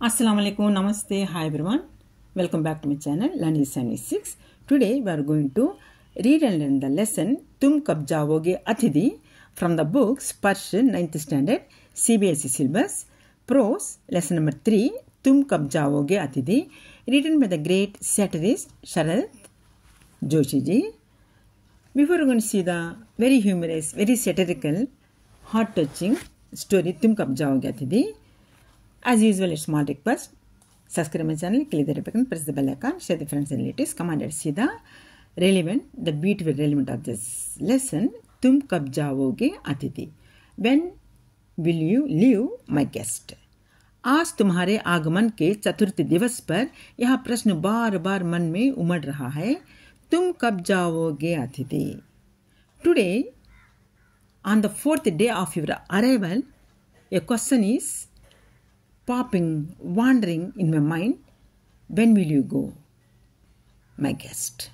Assalamu alaikum, namaste, hi everyone. Welcome back to my channel Learn 76. Today we are going to read and learn the lesson Tum Kab Jaoge Athidi" from the books Sparsh 9th Standard CBSE syllabus. Prose lesson number 3 Tum Kab Jaoge Athidi," written by the great satirist Sharad Joshi ji. Before we're going to see the very humorous, very satirical, heart-touching story Tum Kab Jaoge Athidi." As usual, it's small request. Subscribe my channel, click the red button press the bell icon, share the friends and relatives. Commanded see the relevant, the beautiful relevant of this lesson. tum kab jaoge अतिथि When will you leave my guest? आज तुम्हारे आगमन के चतुर्थ दिवस पर यह प्रश्न बार बार मन में उमड़ रहा है तुम कब जाओगे अतिथि today on the fourth day of your arrival a question is popping, wandering in my mind, when will you go? My guest.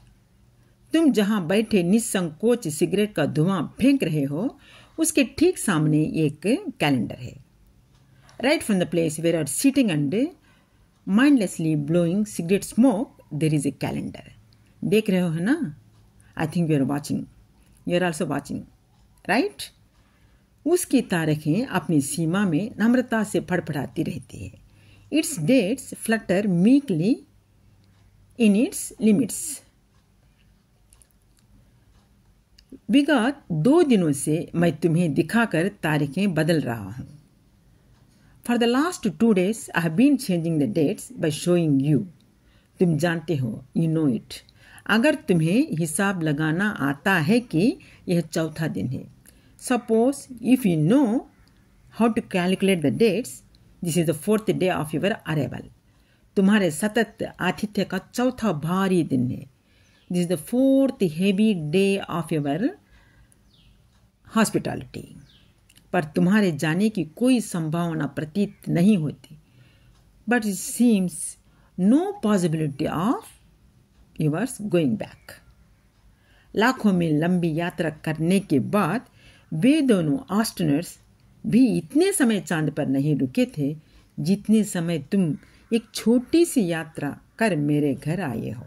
तुम जहाँ बैठे निसंकोच सिगरेट का धुआं फेंक रहे हो उसके ठीक सामने एक कैलेंडर है right from the place where are sitting and mindlessly blowing cigarette smoke there is a calendar देख रहे हो है ना I think you are watching you are also watching right उसकी तारीखें अपनी सीमा में नम्रता से फड़फड़ाती रहती है its dates flutter meekly in its limits विगत दो दिनों से मैं तुम्हें दिखाकर तारीखें बदल रहा हूं for the last two days I have been changing the dates by showing you तुम जानते हो यू नो इट अगर तुम्हें हिसाब लगाना आता है कि यह चौथा दिन है Suppose if you know how to calculate the dates, this is the fourth day of your arrival. तुम्हारे सतत आतिथ्य का चौथा भारी दिन है this the fourth heavy day of your hospitality पर तुम्हारे जाने की कोई संभावना प्रतीत नहीं होती but it seems no possibility of yours going back लाखों में लंबी यात्रा करने के बाद वे दोनों ऑस्टनर्स भी इतने समय चांद पर नहीं रुके थे जितने समय तुम एक छोटी सी यात्रा कर मेरे घर आए हो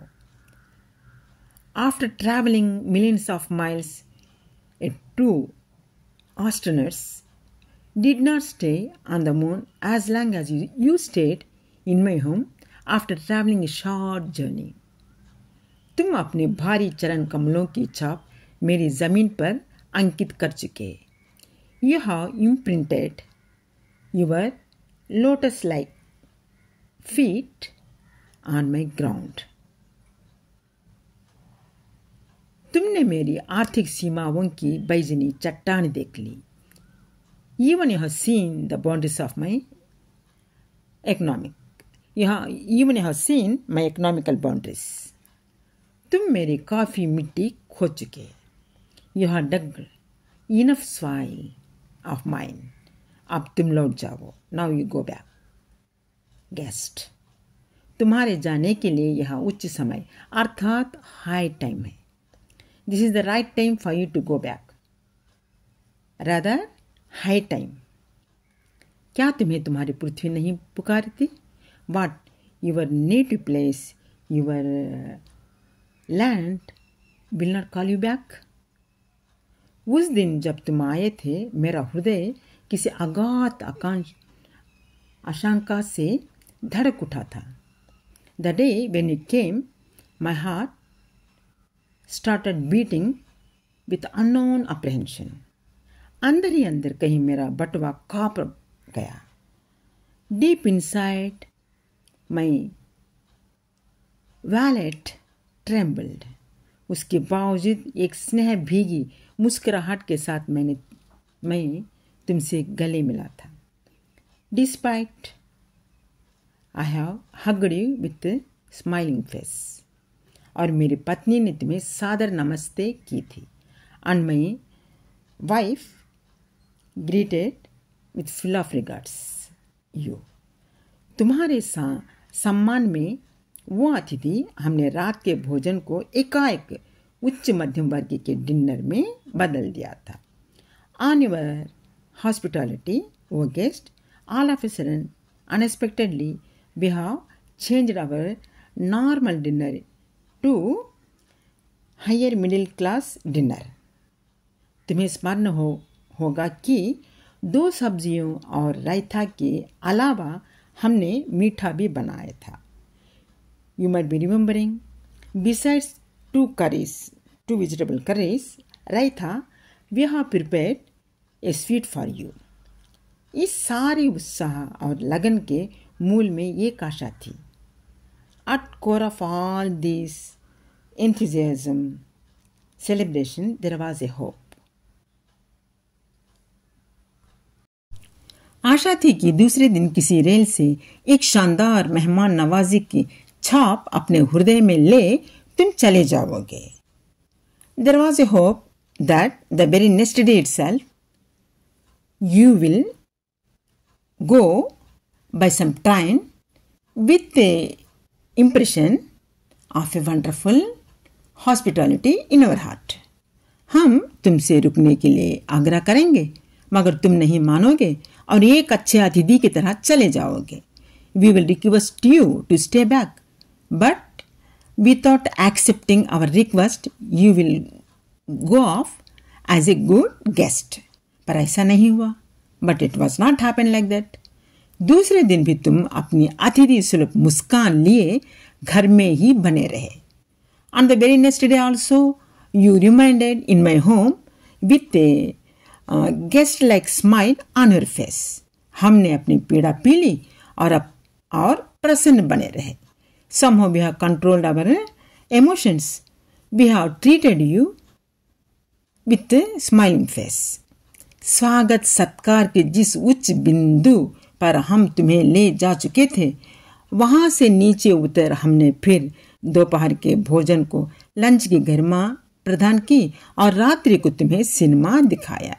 after travelling millions of miles a two astronauts did not stay on the moon as long as you stayed in my home after travelling a short journey तुम अपने भारी चरण कमलों की छाप मेरी ज़मीन पर अंकित कर चुके you have imprinted your lotus like feet on my ground तुमने मेरी आर्थिक सीमाओं की बैजनी चट्टान देख ली even you have seen the boundaries of my economic even you have seen my economical boundaries तुम मेरी काफ़ी मिट्टी खो चुके have dug enough soil of mind अब तुम लौट जाओ now you go back guest तुम्हारे जाने के लिए यह उच्च समय अर्थात हाई टाइम है this is the right time for you to go back rather high time क्या तुम्हें तुम्हारी पृथ्वी नहीं पुकारती but your native place your land will not call you back उस दिन जब तुम आए थे मेरा हृदय किसी अगात आकांक्ष आशंका से धड़क उठा था the day when you came my heart started beating with unknown apprehension अंदर ही अंदर कहीं मेरा बटवा काप गया deep side my wallet trembled उसके बावजूद एक स्नेह भीगी मुस्कुराहट के साथ मैंने मैं तुमसे गले मिला था despite I have hugged you with smiling face और मेरी पत्नी ने तुम्हें सादर नमस्ते की थी and my wife greeted with full of regards you तुम्हारे सा सम्मान में वो अतिथि हमने रात के भोजन को एकाएक उच्च मध्यम वर्ग के डिनर में बदल दिया था आने वर हॉस्पिटैलिटी वो guest all of sudden unexpectedly have change our normal dinner to higher middle class dinner तुम्हें स्मरण हो होगा कि दो सब्जियों और रायता के अलावा हमने मीठा भी बनाया था you might be remembering. Besides two curries, two vegetable curries, raitha, we have prepared a sweet for you. इस सारे उत्साह और लगन के मूल में ये काशा थी at core of all this enthusiasm, celebration, there was a hope. आशा थी कि दूसरे दिन किसी रेल से एक शानदार मेहमान नवाजी की छाप अपने हृदय में ले तुम चले जाओगे there was a hope that the very next day itself you will go by some train with a impression of a wonderful hospitality in our heart हम तुमसे रुकने के लिए आग्रह करेंगे मगर तुम नहीं मानोगे और एक अच्छे अतिथि की तरह चले जाओगे we will request you to stay back but without accepting our request you will go off as a good guest पर ऐसा नहीं हुआ but it was not happen like that दूसरे दिन भी तुम अपनी अतिथि सुलभ मुस्कान लिए घर में ही बने रहे on the very next day also you remained in my home with a guest like smile on your face हमने अपनी पीड़ा पी ली और अब और प्रसन्न बने रहे Somehow we have controlled our emotions. We have treated you with a smiling face. स्वागत सत्कार के जिस उच्च बिंदु पर हम तुम्हें ले जा चुके थे वहाँ से नीचे उतर हमने फिर दोपहर के भोजन को लंच की गरिमा प्रदान की और रात्रि को तुम्हें सिनेमा दिखाया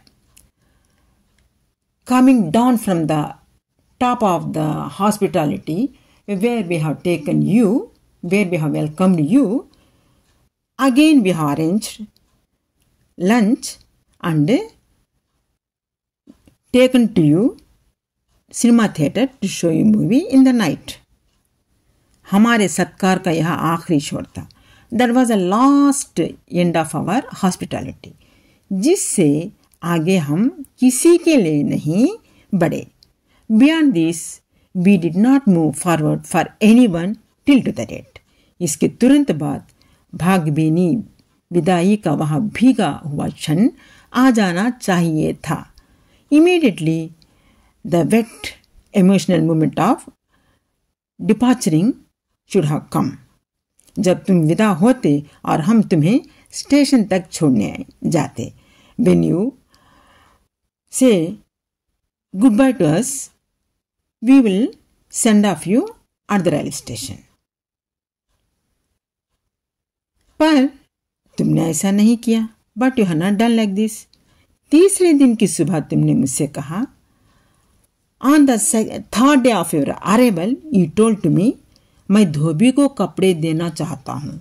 coming down from the top of the hospitality, where we have taken you, where we have welcomed you. Again, we have arranged lunch and taken to you cinema theater to show you movie in the night. हमारे सत्कार का यह आखिरी छोर था that was a last end of our hospitality जिससे आगे हम किसी के लिए नहीं बढ़े beyond this we did not move forward for anyone till to the date. इसके तुरंत बाद भागबेनी विदाई का वहाँ भीगा हुआ क्षण आ जाना चाहिए था immediately the wet emotional moment of departuring should have come जब तुम विदा होते और हम तुम्हें स्टेशन तक छोड़ने जाते when you say goodbye to us we will send off you at the railway station. पर तुमने ऐसा नहीं किया but you have not done like this तीसरे दिन की सुबह तुमने मुझसे कहा on the third day of your अरेबल यू टोल्ड टू मी मैं धोबी को कपड़े देना चाहता हूँ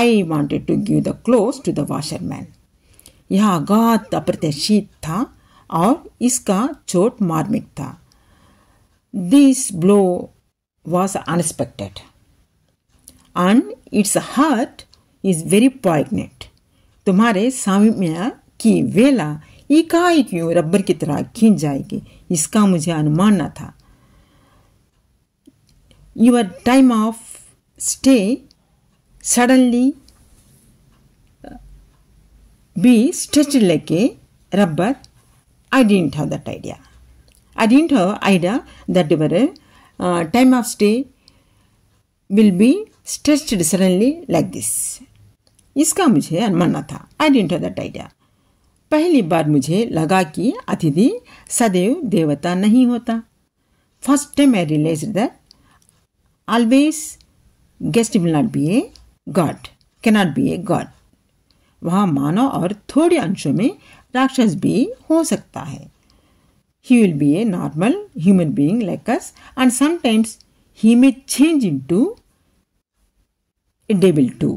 I wanted to give the clothes to the washerman यह अगाध अप्रत्याशित था और इसका चोट मार्मिक था This blow was unexpected and its heart is very poignant. तुम्हारे सामिया की वेला इकाई क्यों रबर की तरह खींच जाएगी इसका मुझे अनुमान न था your time of stay suddenly uh, be stretched like a rubber. I didn't have that idea. I didn't have idea that our uh, time of stay will be stretched suddenly इसका मुझे अनुमान था I didn't have that idea पहली बार मुझे लगा कि अतिथि सदैव देवता नहीं होता first time I realise that always guest will not be a god cannot be a god वहाँ मानव और थोड़े अंशों में राक्षस भी हो सकता है he will be a normal human being like us and sometimes he may change into a devil too.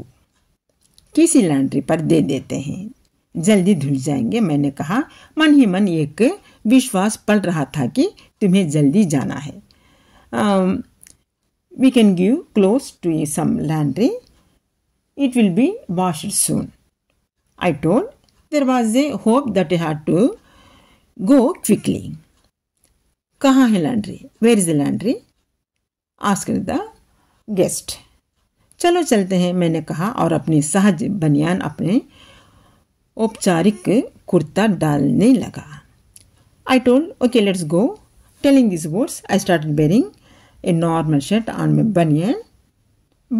किसी लॉन्ड्री पर दे देते हैं जल्दी धुल जाएंगे मैंने कहा मन ही मन एक विश्वास पल रहा था कि तुम्हें जल्दी जाना है we can give clothes to some laundry it will be washed soon. I told there was a hope that I had to go quickly. कहाँ है laundry where is the laundry asked the guest चलो चलते हैं मैंने कहा और अपनी सहज बनियान अपने औपचारिक कुर्ता डालने लगा I told okay let's go telling this words I start wearing a normal shirt on my banian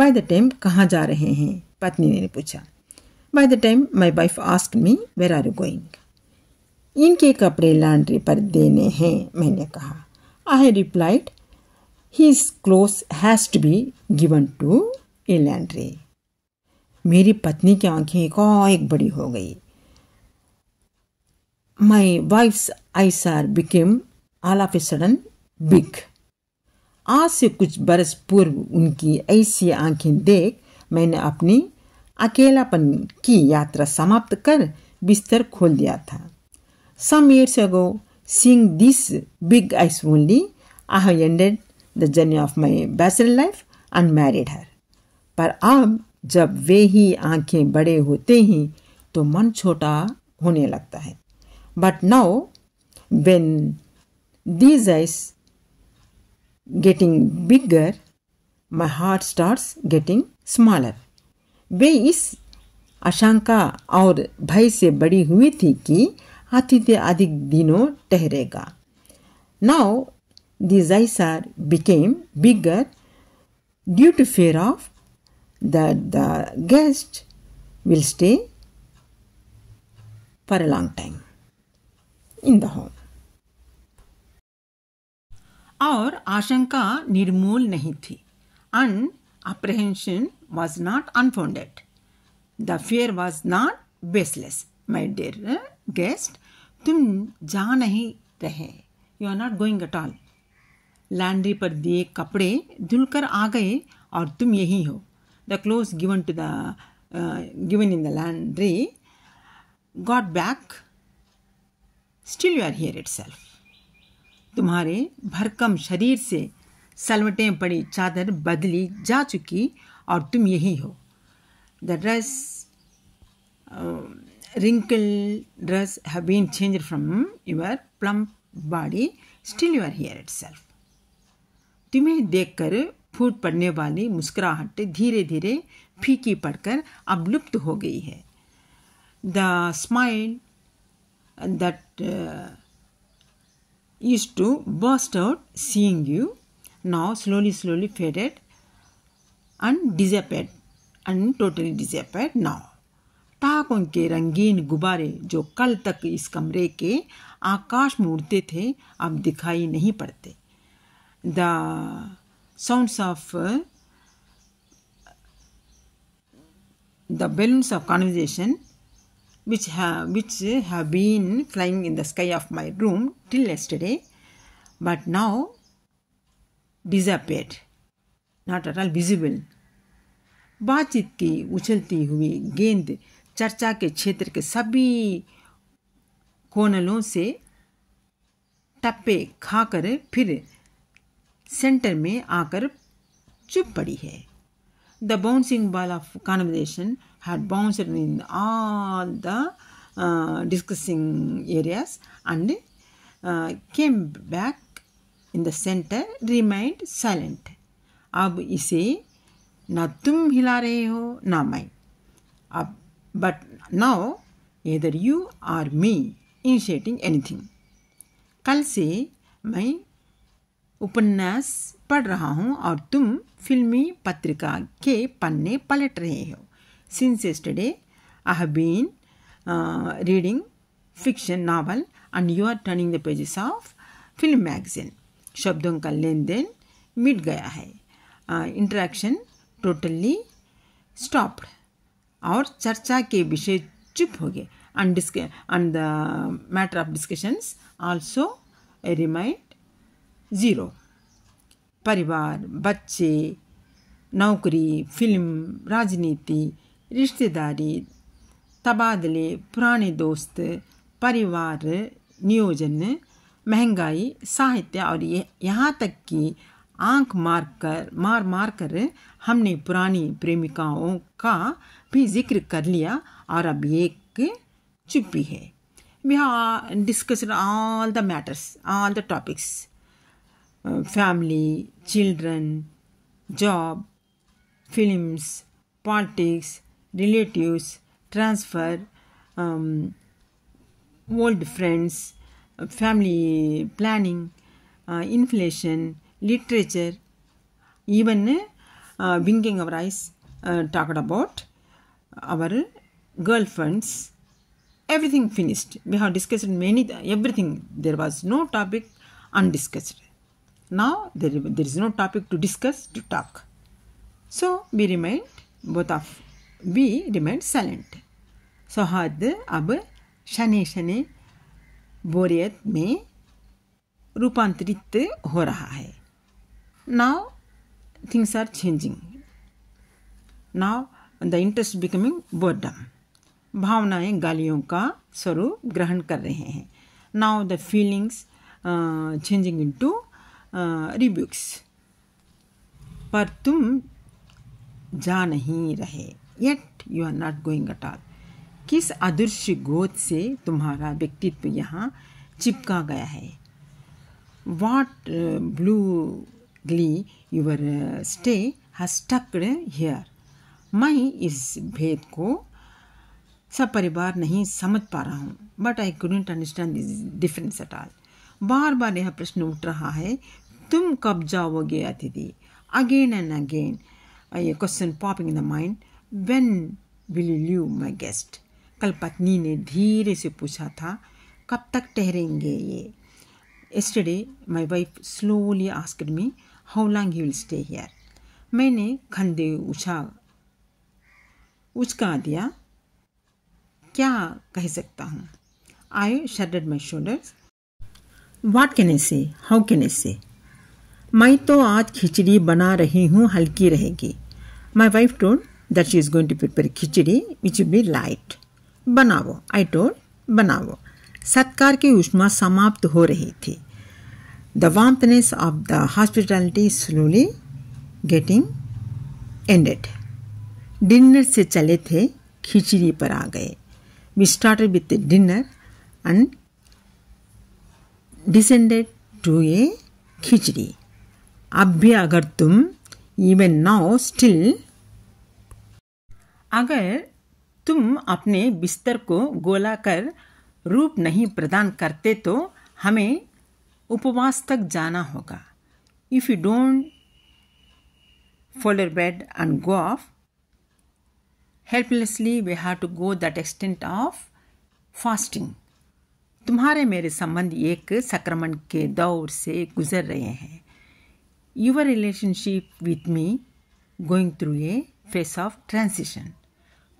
by the time कहाँ जा रहे हैं पत्नी ने पूछा by the time my wife ask me where are you going इनके कपड़े लॉन्ड्री पर देने हैं मैंने कहा I replied his cloth has to be given to a laundry मेरी पत्नी की आंखें एक और एक बड़ी हो गई my wife's eyes are became all of a sudden big आज से कुछ बरस पूर्व उनकी ऐसी आंखें देख मैंने अपनी अकेलापन की यात्रा समाप्त कर बिस्तर खोल दिया था Some years ago, seeing this big eyes only, I have ended the journey of my bachelor life and married her. पर अब जब वे ही आंखें बड़े होते हैं तो मन छोटा होने लगता है but now when these eyes getting bigger, my heart starts getting smaller. वे इस आशंका और भय से बड़ी हुई थी कि अत्य अधिक दिनों ठहरेगा now they became bigger due to fear of the guest will stay for a long time in the home और आशंका निर्मूल नहीं थी an apprehension was not unfounded the fear was not baseless my dear guest तुम जा नहीं रहे you are not going at all laundry पर दिए कपड़े धुलकर आ गए और तुम यही हो the clothes given to the given in the laundry got back still you are here itself तुम्हारे भरकम शरीर से सलवटें पड़ी चादर बदली जा चुकी और तुम यही हो the dress wrinkled dress have been changed from your plump body still you are here itself तुम्हें देखकर फूट पड़ने वाली मुस्कुराहट धीरे धीरे फीकी पड़कर अब लुप्त हो गई है the smile that used to burst out seeing you now slowly slowly faded and disappeared and totally disappeared now ठाक के रंगीन गुब्बारे जो कल तक इस कमरे के आकाश में उड़ते थे अब दिखाई नहीं पड़ते the sounds of the balloons of conversation which which have been flying in the sky of my room till yesterday but now disappeared not at all visible बातचीत की उछलती हुई गेंद चर्चा के क्षेत्र के सभी कोनलों से टप्पे खाकर फिर सेंटर में आकर चुप पड़ी है the bouncing ball of conversation had bounce in all the discussing areas and came back in the centre remained silent अब इसे ना तुम हिला रहे हो ना मैं अब but now either you or me initiating anything kal se main upanyas पढ़ रहा हूँ और तुम फिल्मी पत्रिका के पन्ने पलट रहे हो since yesterday I have been reading fiction novel and you are turning the pages of film magazine शब्दों का लेन देन मिट गया है इंट्रैक्शन टोटली स्टॉप्ड और चर्चा के विषय चुप हो गए and and matter of discussions also remained zero परिवार बच्चे नौकरी फिल्म राजनीति रिश्तेदारी तबादले पुराने दोस्त परिवार नियोजन महंगाई साहित्य और ये यहाँ तक कि आंख मार कर मार मार कर हमने पुरानी प्रेमिकाओं का भी जिक्र कर लिया और अब एक चुप्पी है we discuss all the matters all the topics family children job films politics relatives transfer old friends family planning inflation literature, even uh, winking our eyes uh, talked about our girlfriends. Everything finished. We have discussed many everything. There was no topic undiscussed. Now there, there is no topic to discuss to talk. So we remained both of we remained silent. सौहार्द अब शनि शनि बोरियत में रूपांतरित हो रहा है now things are changing now the interest becoming boredom भावनाएं गालियों का स्वरूप ग्रहण कर रहे हैं now the feelings changing into rebukes पर तुम जा नहीं रहे yet you are not going at all किस अदृश्य गोद से तुम्हारा व्यक्तित्व यहाँ चिपका गया है what blue uh, glee your uh, stay has stuck here मैं इस भेद को सब परिवार नहीं समझ पा रहा हूँ but I couldn't understand this difference at all बार बार यह प्रश्न उठ रहा है तुम कब जाओगे अतिथि अगेन एंड अगेन ये question popping in the mind when will you leave my guest कल पत्नी ने धीरे से पूछा था कब तक ठहरेंगे ये yesterday my wife slowly asked me how long you will stay here मैंने खंदे उछा उचका दिया क्या कह सकता हूँ आई शर्डेड my shoulders what can I से हाउ कैन ए से मैं तो आज खिचड़ी बना रही हूँ हल्की रहेगी my wife told that she is going to prepare khichdi which will be light बनावो आई टोल्ड बनावो सत्कार की उष्मा समाप्त हो रही थी the warmthness of the hospitality slowly getting ended. Dinner से चले थे खिचड़ी पर आ गए we started with dinner and descended to a khichdi अब भी अगर तुम even नाउ स्टिल अगर तुम अपने बिस्तर को गोला कर रूप नहीं प्रदान करते तो हमें उपवास तक जाना होगा if you don't fold your bed and go off helplessly we have to go that extent of fasting तुम्हारे मेरे संबंध एक संक्रमण के दौर से गुजर रहे हैं your relationship with me going through a phase of transition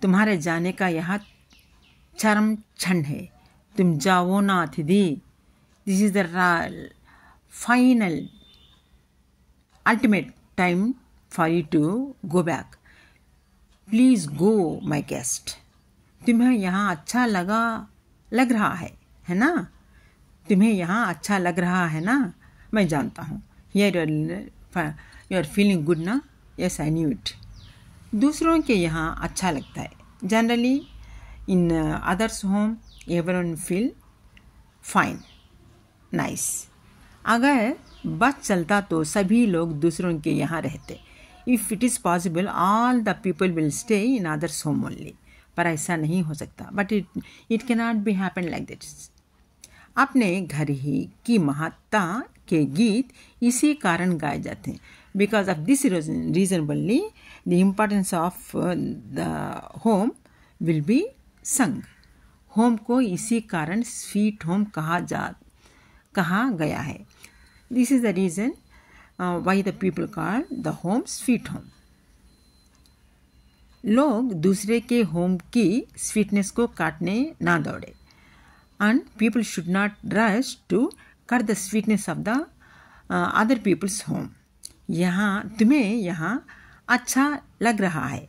तुम्हारे जाने का यह चरम क्षण है तुम जाओ ना अतिथि this is the final ultimate time for you to go back please go my guest तुम्हें यहाँ अच्छा लगा लग रहा है है ना तुम्हें यहाँ अच्छा लग रहा है ना मैं जानता हूँ you are you are feeling good ना यस आई न्यू इट दूसरों के यहाँ अच्छा लगता है generally in others home ever feel fine nice अगर बस चलता तो सभी लोग दूसरों के यहाँ रहते if it is possible all the people will stay in others home only पर ऐसा नहीं हो सकता but it it can not be happen like that अपने घर ही की महत्ता के गीत इसी कारण गाए जाते हैं because of this reason only the importance of the home will be sung home को इसी कारण स्वीट होम कहा जा कहा गया है this is the reason why the people call the home sweet home लोग दूसरे के होम की स्वीटनेस को काटने ना दौड़े and people should not rush to cut the sweetness of the other people's home यहाँ तुम्हें यहाँ अच्छा लग रहा है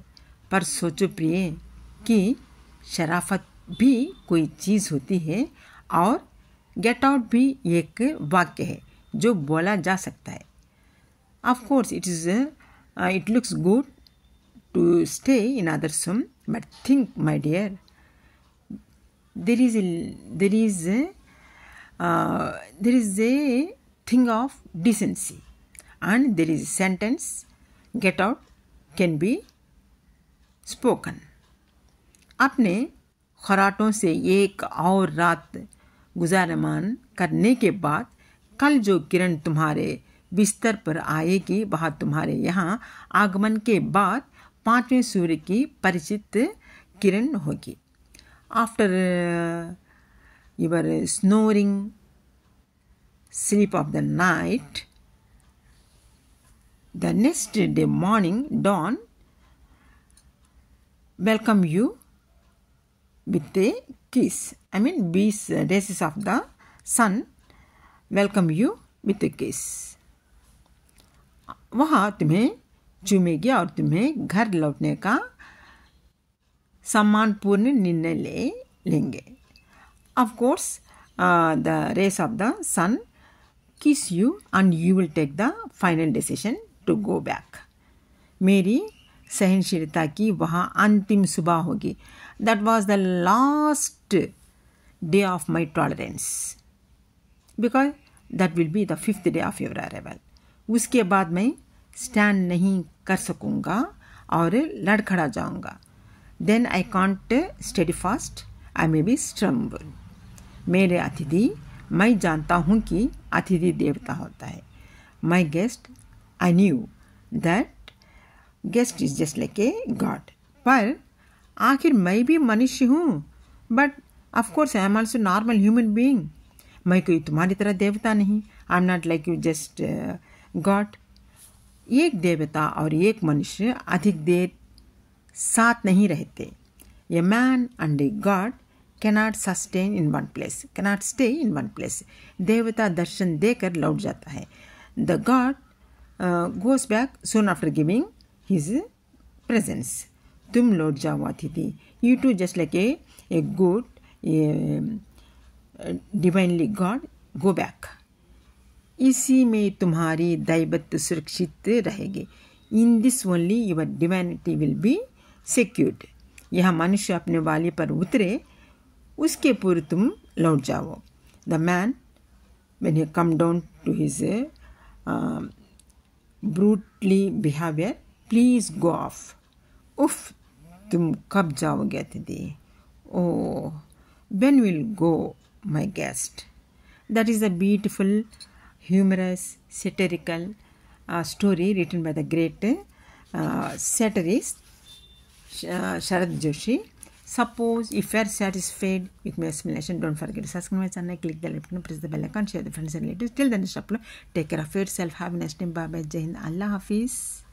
पर सोचो प्रिय कि शराफत भी कोई चीज़ होती है और गेट आउट भी एक वाक्य है जो बोला जा सकता है of course it is it looks good to stay in other home but think my dear there is there is there is a thing of decency and there is sentence get out can be spoken अपने खराटों से एक और रात गुजारमान करने के बाद कल जो किरण तुम्हारे बिस्तर पर आएगी वह तुम्हारे यहाँ आगमन के बाद पांचवें सूर्य की परिचित किरण होगी after your snoring sleep of the night the next day morning dawn welcome you with a kiss. I mean, bees, uh, daisies of the sun welcome you with a kiss. वहाँ तुम्हें चूमेगी और तुम्हें घर लौटने का सम्मानपूर्ण निर्णय ले लेंगे of course the rays of the sun kiss you and you will take the final decision to go back मेरी सहनशीलता की वहाँ अंतिम सुबह होगी That was the last day of my tolerance because that will be the fifth day of your arrival. उसके बाद मैं स्टैंड नहीं कर सकूँगा और लड़खड़ा जाऊँगा then I can't steady fast I may be stumble मेरे अतिथि मैं जानता हूँ कि अतिथि देवता होता है my guest I knew that guest is just like a god पर आखिर मैं भी मनुष्य हूँ but of course I am also normal human being मैं कोई तुम्हारी तरह देवता नहीं I am not like you just god एक देवता और एक मनुष्य अधिक देर साथ नहीं रहते a man and a god cannot sustain in one place cannot stay in one place देवता दर्शन देकर लौट जाता है the god goes back soon after giving his presence तुम लौट जाओ अतिथि you too just like a a good divinely god go back इसी में तुम्हारी दैवत्व सुरक्षित रहेगी in this only your divinity will be secured यह मनुष्य अपने वाले पर उतरे उसके पूर्व तुम लौट जाओ the man when you come down to his brutely behaviour please go off उफ तुम कब जाओगे अतिथि oh when will go my guest that is a beautiful humorous satirical story written by the great satirist Sharad Joshi suppose if you are satisfied with my explanation don't for subscribe मै चाहिए click दिल्ली press the bell account share the friends relative still then stop take care of yourself have next time bye bye Jai Hind अल्लाह हाफिज़